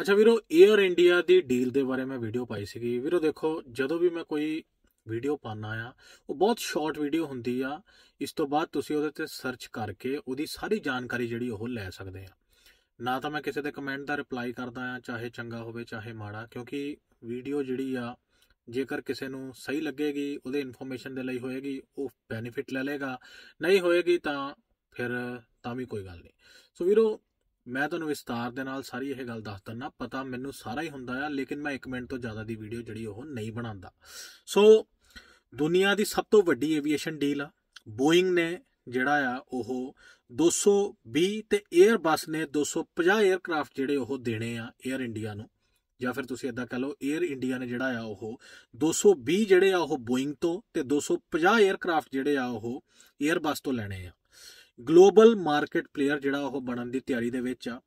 ਅੱਛਾ ਵੀਰੋ air India ਦੀ deal ਦੇ ਬਾਰੇ ਮੈਂ ਵੀਡੀਓ ਪਾਈ ਸੀਗੀ ਵੀਰੋ ਦੇਖੋ ਜਦੋਂ ਵੀ ਮੈਂ ਕੋਈ ਵੀਡੀਓ ਪਾਣਾ ਆ ਉਹ ਬਹੁਤ ਸ਼ਾਰਟ ਵੀਡੀਓ ਹੁੰਦੀ ਆ ਇਸ ਤੋਂ ਬਾਅਦ ਤੁਸੀਂ ਉਹਦੇ ਤੇ ਸਰਚ ਕਰਕੇ ਉਹਦੀ ਸਾਰੀ ਜਾਣਕਾਰੀ ਜਿਹੜੀ ਉਹ ਲੈ ਸਕਦੇ ਆ ਨਾ ਤਾਂ ਮੈਂ ਕਿਸੇ ਦੇ ਕਮੈਂਟ ਦਾ ਰਿਪਲਾਈ ਕਰਦਾ ਆ ਚਾਹੇ ਚੰਗਾ ਹੋਵੇ ਚਾਹੇ ਮਾੜਾ ਕਿਉਂਕਿ ਵੀਡੀਓ ਜਿਹੜੀ ਆ ਜੇਕਰ ਕਿਸੇ ਨੂੰ ਸਹੀ ਲੱਗੇਗੀ ਉਹਦੇ ਇਨਫੋਰਮੇਸ਼ਨ ਦੇ ਲਈ ਹੋਏਗੀ ਉਹ ਬੈਨੀਫਿਟ ਲੈ ਲੇਗਾ ਨਹੀਂ ਹੋਏਗੀ ਤਾਂ ਫਿਰ ਤਾਂ ਵੀ ਕੋਈ ਗੱਲ ਨਹੀਂ ਸੋ ਵੀਰੋ ਮੈਂ ਤੁਹਾਨੂੰ ਵਿਸਤਾਰ ਦੇ ਨਾਲ ਸਾਰੀ ਇਹ ਗੱਲ ਦੱਸ ਦਿੰਦਾ ਪਤਾ ਮੈਨੂੰ ਸਾਰਾ ਹੀ ਹੁੰਦਾ ਆ ਲੇਕਿਨ ਮੈਂ 1 ਮਿੰਟ ਤੋਂ ਜ਼ਿਆਦਾ ਦੀ ਵੀਡੀਓ ਜਿਹੜੀ ਉਹ ਨਹੀਂ ਬਣਾਉਂਦਾ ਸੋ ਦੁਨੀਆ ਦੀ ਸਭ ਤੋਂ ਵੱਡੀ ਏਵੀਏਸ਼ਨ ਡੀਲ ਆ ਬੋਇੰਗ ਨੇ ਜਿਹੜਾ ਆ ਉਹ 220 ਤੇ 에ਅਰਬਸ ਨੇ 250 에ਅਰਕ੍ਰਾਫਟ ਜਿਹੜੇ ਉਹ ਦੇਣੇ ਆ 에ਅਰ ਇੰਡੀਆ ਨੂੰ ਜਾਂ ਫਿਰ ਤੁਸੀਂ ਇਦਾਂ ਕਹ ਲਓ 에ਅਰ ਇੰਡੀਆ ਨੇ ਜਿਹੜਾ ਆ ਉਹ 220 ਜਿਹੜੇ ਆ ਉਹ ਬੋਇੰਗ ਤੋਂ ਤੇ 250 에ਅਰਕ੍ਰਾਫਟ ਜਿਹੜੇ ਆ ਉਹ 에ਅਰਬਸ ਤੋਂ ਲੈਣੇ ਆ ਗਲੋਬਲ ਮਾਰਕੀਟ ਪਲੇਅਰ ਜਿਹੜਾ ਉਹ ਬਣਨ ਦੀ ਤਿਆਰੀ ਦੇ ਵਿੱਚ ਆ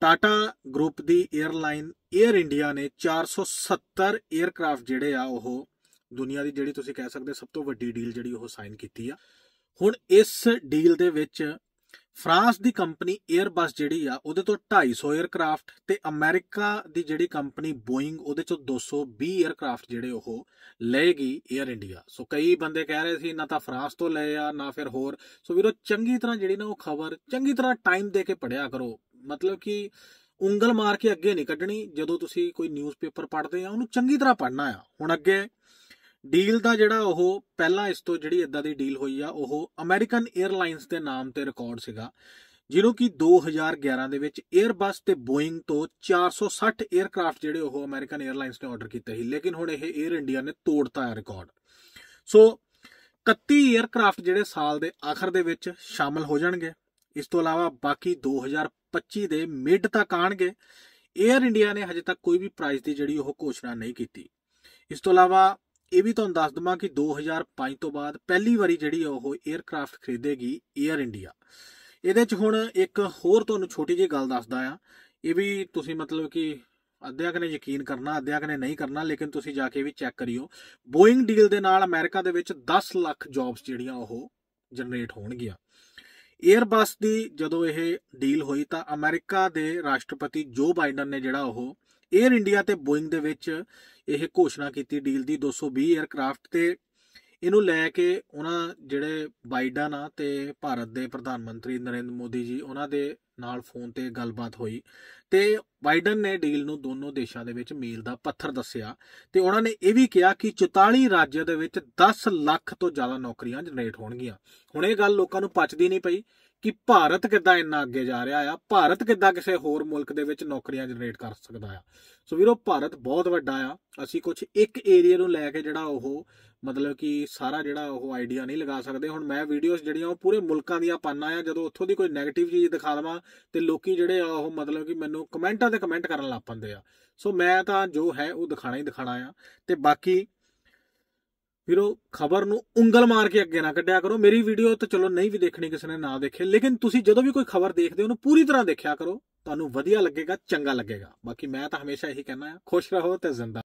ਟਾਟਾ ਗਰੁੱਪ ਦੀ 에ਅਰਲਾਈਨ 에ਅਰ ਇੰਡੀਆ ਨੇ 470 에ਅਰਕ੍ਰਾਫਟ ਜਿਹੜੇ ਆ ਉਹ ਦੁਨੀਆ ਦੀ ਜਿਹੜੀ ਤੁਸੀਂ ਕਹਿ ਸਕਦੇ ਸਭ ਤੋਂ ਵੱਡੀ ਡੀਲ ਜਿਹੜੀ ਉਹ ਸਾਈਨ ਕੀਤੀ ਆ ਹੁਣ ਇਸ ਡੀਲ ਦੇ ਵਿੱਚ ਫਰਾਂਸ ਦੀ ਕੰਪਨੀ 에ਅਰਬਸ ਜਿਹੜੀ ਆ ਉਹਦੇ ਤੋਂ 250 에ਅਰਕ੍ਰਾਫਟ ਤੇ ਅਮਰੀਕਾ ਦੀ ਜਿਹੜੀ ਕੰਪਨੀ ਬੋਇੰਗ ਉਹਦੇ ਚੋਂ 220 에ਅਰਕ੍ਰਾਫਟ ਜਿਹੜੇ ਉਹ ਲਏਗੀ 에ਅਰ ਇੰਡੀਆ ਸੋ ਕਈ ਬੰਦੇ ਕਹਿ ਰਹੇ ਸੀ ਨਾ ਤਾਂ ਫਰਾਂਸ ਤੋਂ ਲਏ ਆ ਨਾ ਫਿਰ ਹੋਰ ਸੋ ਵੀਰੋ ਚੰਗੀ ਤਰ੍ਹਾਂ ਜਿਹੜੀ ਨਾ ਉਹ ਖਬਰ ਚੰਗੀ ਤਰ੍ਹਾਂ ਟਾਈਮ ਦੇ ਕੇ ਪੜਿਆ ਕਰੋ ਮਤਲਬ ਕਿ ਉਂਗਲ ਮਾਰ ਕੇ ਅੱਗੇ ਨਹੀਂ ਕੱਢਣੀ ਜਦੋਂ ਤੁਸੀਂ ਕੋਈ ਨਿਊਜ਼ਪੇਪਰ ਪੜ੍ਹਦੇ ਆ ਉਹਨੂੰ ਚੰਗੀ ਤਰ੍ਹਾਂ ਪੜ੍ਹਨਾ ਆ ਹੁਣ ਅੱਗੇ ਡੀਲ ਦਾ ਜਿਹੜਾ ਉਹ ਪਹਿਲਾਂ ਇਸ ਤੋਂ ਜਿਹੜੀ ਇਦਾਂ ਦੀ ਡੀਲ ਹੋਈ ਆ ਉਹ ਅਮਰੀਕਨ 에ਅਰਲਾਈਨਸ ਦੇ ਨਾਮ ਤੇ ਰਿਕਾਰਡ ਸੀਗਾ ਜਿਹਨੂੰ ਕਿ 2011 ਦੇ ਵਿੱਚ 에ਅਰਬਸ ਤੇ ਬੋਇੰਗ ਤੋਂ 460 에ਅਰਕ੍ਰਾਫਟ ਜਿਹੜੇ ਉਹ ਅਮਰੀਕਨ 에ਅਰਲਾਈਨਸ ਨੇ ਆਰਡਰ ਕੀਤੇ ਸੀ ਲੇਕਿਨ ਹੁਣ ਇਹ 에ਅਰ ਇੰਡੀਆ ਨੇ ਤੋੜਤਾ ਹੈ ਰਿਕਾਰਡ ਸੋ 31 에ਅਰਕ੍ਰਾਫਟ ਜਿਹੜੇ ਸਾਲ ਦੇ ਆਖਰ ਦੇ ਵਿੱਚ ਸ਼ਾਮਲ ਹੋ ਜਾਣਗੇ ਇਸ ਤੋਂ ਇਲਾਵਾ ਬਾਕੀ 2025 ਦੇ ਮਿਡ ਤੱਕ ਆਣਗੇ 에ਅਰ ਇੰਡੀਆ ਨੇ ਹਜੇ ਤੱਕ ਕੋਈ ਵੀ ਪ੍ਰਾਈਸ ਦੀ ਜਿਹੜੀ ਉਹ ਘੋਸ਼ਣਾ ਨਹੀਂ ਕੀਤੀ ਇਸ ਤੋਂ ਇਲਾਵਾ ਇਹ ਵੀ ਤੁਹਾਨੂੰ ਦੱਸ ਦਵਾਂ ਕਿ 2005 ਤੋਂ ਬਾਅਦ ਪਹਿਲੀ ਵਾਰੀ ਜਿਹੜੀ ਉਹ 에ਅਰਕ੍ਰਾਫਟ ਖਰੀਦੇਗੀ 에ਅਰ ਇੰਡੀਆ ਇਹਦੇ 'ਚ ਹੁਣ ਇੱਕ ਹੋਰ ਤੁਹਾਨੂੰ ਛੋਟੀ ਜਿਹੀ ਗੱਲ ਦੱਸਦਾ ਆ ਇਹ ਵੀ ਤੁਸੀਂ ਮਤਲਬ ਕਿ ਅਧਿਆਕ ਨੇ ਯਕੀਨ ਕਰਨਾ ਅਧਿਆਕ ਨੇ ਨਹੀਂ ਕਰਨਾ ਲੇਕਿਨ ਤੁਸੀਂ ਜਾ ਕੇ ਵੀ ਚੈੱਕ ਕਰਿਓ ਬੋਇੰਗ ਡੀਲ ਦੇ ਨਾਲ ਅਮਰੀਕਾ ਦੇ ਵਿੱਚ 10 ਲੱਖ ਜੌਬਸ ਜਿਹੜੀਆਂ ਉਹ ਜਨਰੇਟ ਹੋਣਗੀਆਂ 에ਅਰਬਸ ਦੀ ਜਦੋਂ ਇਹ ਡੀਲ ਹੋਈ ਤਾਂ ਅਮਰੀਕਾ ਦੇ ਰਾਸ਼ਟਰਪਤੀ ਜੋ ਬਾਈਡਨ ਨੇ ਜਿਹੜਾ ਉਹ 에ਅਰ ਇੰਡੀਆ ਤੇ ਬੋਇੰਗ ਦੇ ਵਿੱਚ ਇਹ ਘੋਸ਼ਣਾ ਕੀਤੀ ਡੀਲ ਦੀ 220 ਏਅਰਕ੍ਰਾਫਟ ਤੇ ਇਹਨੂੰ ਲੈ ਕੇ ਉਹਨਾਂ ਜਿਹੜੇ ਬਾਈਡਨ ਆ ਤੇ ਭਾਰਤ ਦੇ ਪ੍ਰਧਾਨ ਮੰਤਰੀ ਨਰਿੰਦਰ ਮੋਦੀ ਜੀ ਉਹਨਾਂ ਦੇ ਨਾਲ ਫੋਨ ਤੇ ਗੱਲਬਾਤ ਹੋਈ ਤੇ ਬਾਈਡਨ ਨੇ ਡੀਲ ਨੂੰ ਦੋਨੋਂ ਦੇਸ਼ਾਂ ਦੇ ਵਿੱਚ ਮੀਲ ਦਾ ਪੱਥਰ ਦੱਸਿਆ ਤੇ ਉਹਨਾਂ ਨੇ ਇਹ ਵੀ ਕਿਹਾ ਕਿ 44 ਰਾਜਾਂ ਦੇ ਵਿੱਚ 10 ਲੱਖ ਤੋਂ ਜ਼ਿਆਦਾ ਨੌਕਰੀਆਂ ਜਨਰੇਟ ਹੋਣਗੀਆਂ ਹੁਣ ਇਹ ਗੱਲ ਲੋਕਾਂ ਨੂੰ ਪਚਦੀ ਨਹੀਂ ਪਈ ਕਿ ਭਾਰਤ ਕਿੱਦਾਂ ਇੰਨਾ ਅੱਗੇ ਜਾ ਰਿਹਾ ਆ ਭਾਰਤ ਕਿੱਦਾਂ ਕਿਸੇ ਹੋਰ ਮੁਲਕ ਦੇ ਵਿੱਚ ਨੌਕਰੀਆਂ ਜਨਰੇਟ ਕਰ ਸਕਦਾ ਆ ਸੋ ਵੀਰੋ ਭਾਰਤ ਬਹੁਤ ਵੱਡਾ ਆ ਅਸੀਂ ਕੁਝ ਇੱਕ ਏਰੀਆ ਨੂੰ ਲੈ ਕੇ ਜਿਹੜਾ ਉਹ ਮਤਲਬ ਕਿ ਸਾਰਾ ਜਿਹੜਾ ਉਹ ਆਈਡੀਆ ਨਹੀਂ ਲਗਾ ਸਕਦੇ ਹੁਣ ਮੈਂ ਵੀਡੀਓਜ਼ ਜਿਹੜੀਆਂ ਉਹ ਪੂਰੇ ਮੁਲਕਾਂ ਦੀਆਂ ਪਾਣਾ ਆ ਜਦੋਂ ਉੱਥੋਂ ਦੀ ਕੋਈ ਨੈਗੇਟਿਵ ਚੀਜ਼ ਦਿਖਾ ਦਵਾਂ ਤੇ ਲੋਕੀ ਜਿਹੜੇ ਆ ਉਹ ਮਤਲਬ ਕਿ ਮੈਨੂੰ ਕਮੈਂਟਾਂ ਤੇ ਕਮੈਂਟ ਕਰਨ ਲੱਗ ਪੰਦੇ ਆ ਸੋ ਮੈਂ ਤਾਂ ਜੋ ਹੈ ਉਹ ਦਿਖਾਣਾ ਹੀ ਦਿਖਾਣਾ ਆ ਤੇ ਬਾਕੀ ਫਿਰ ਉਹ ਖਬਰ ਨੂੰ ਉਂਗਲ ਮਾਰ ਕੇ ਅੱਗੇ ਨਾ ਕੱਢਿਆ ਕਰੋ ਮੇਰੀ ਵੀਡੀਓ ਤਾਂ ਚਲੋ ਨਹੀਂ ਵੀ ਦੇਖਣੀ ਕਿਸੇ ਨੇ ਨਾ ਦੇਖੇ ਲੇਕਿਨ ਤੁਸੀਂ ਜਦੋਂ ਵੀ ਕੋਈ ਖਬਰ ਦੇਖਦੇ ਹੋ ਉਹਨੂੰ ਪੂਰੀ ਤਰ੍ਹਾਂ ਦੇਖਿਆ ਕਰੋ ਤੁਹਾਨੂੰ ਵਧੀਆ ਲੱਗੇਗਾ ਚੰਗਾ ਲੱਗੇਗਾ ਬਾਕੀ ਮੈਂ ਤਾਂ ਹਮੇਸ਼ਾ ਇਹੀ ਕਹਿੰਦਾ ਹੈ ਖੁਸ਼ ਰਹੋ ਤੇ ਜ਼ਿੰਦਾ